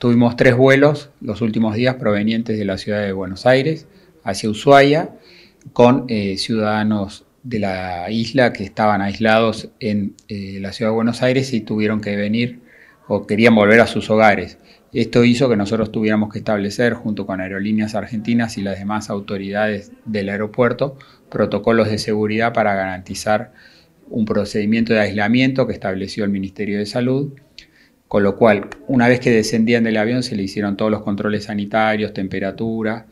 Tuvimos tres vuelos los últimos días provenientes de la ciudad de Buenos Aires hacia Ushuaia con eh, ciudadanos de la isla que estaban aislados en eh, la ciudad de Buenos Aires y tuvieron que venir o querían volver a sus hogares. Esto hizo que nosotros tuviéramos que establecer, junto con Aerolíneas Argentinas y las demás autoridades del aeropuerto, protocolos de seguridad para garantizar un procedimiento de aislamiento que estableció el Ministerio de Salud con lo cual, una vez que descendían del avión, se le hicieron todos los controles sanitarios, temperatura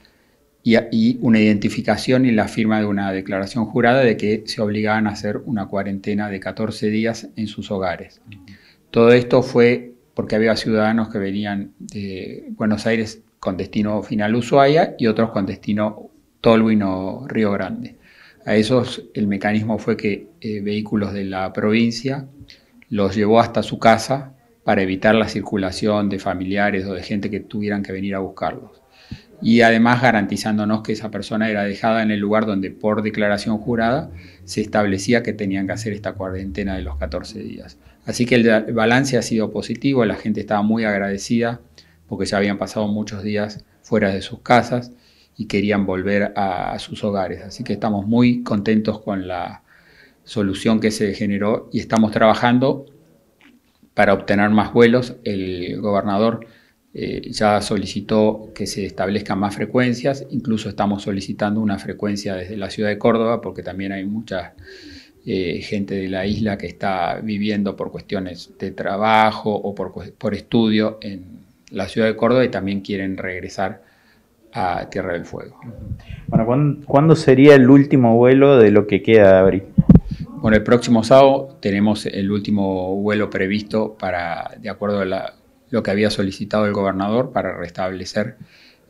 y, una identificación y la firma de una declaración jurada de que se obligaban a hacer una cuarentena de 14 días en sus hogares. Todo esto fue porque había ciudadanos que venían de Buenos Aires con destino final Ushuaia y otros con destino Tolwin o Río Grande. A esos el mecanismo fue que eh, vehículos de la provincia los llevó hasta su casa para evitar la circulación de familiares o de gente que tuvieran que venir a buscarlos. Y además garantizándonos que esa persona era dejada en el lugar donde por declaración jurada se establecía que tenían que hacer esta cuarentena de los 14 días. Así que el balance ha sido positivo, la gente estaba muy agradecida porque ya habían pasado muchos días fuera de sus casas y querían volver a, sus hogares. Así que estamos muy contentos con la solución que se generó y estamos trabajando para obtener más vuelos, el gobernador eh, ya solicitó que se establezcan más frecuencias, incluso estamos solicitando una frecuencia desde la ciudad de Córdoba, porque también hay mucha eh, gente de la isla que está viviendo por cuestiones de trabajo o por, por estudio en la ciudad de Córdoba y también quieren regresar a Tierra del Fuego. Bueno, ¿cuándo sería el último vuelo de lo que queda de abril? Bueno, el próximo sábado tenemos el último vuelo previsto para, de acuerdo a lo que había solicitado el gobernador, para restablecer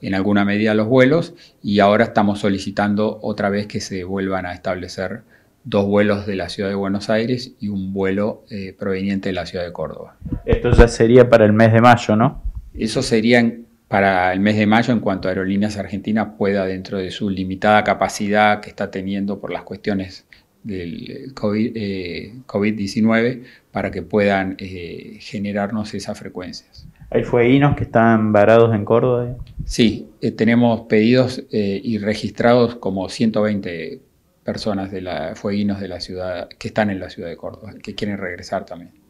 en alguna medida los vuelos y ahora estamos solicitando otra vez que se vuelvan a establecer dos vuelos de la ciudad de Buenos Aires y un vuelo eh, proveniente de la ciudad de Córdoba. Esto ya sería para el mes de mayo, ¿no? Eso sería para el mes de mayo en cuanto a Aerolíneas Argentinas pueda, dentro de su limitada capacidad que está teniendo por las cuestiones del eh, COVID-19 eh, para que puedan eh, generarnos esas frecuencias. ¿Hay fueguinos que están varados en Córdoba? Sí, tenemos pedidos y registrados como 120 personas de la, fueguinos de la ciudad que están en la ciudad de Córdoba, que quieren regresar también.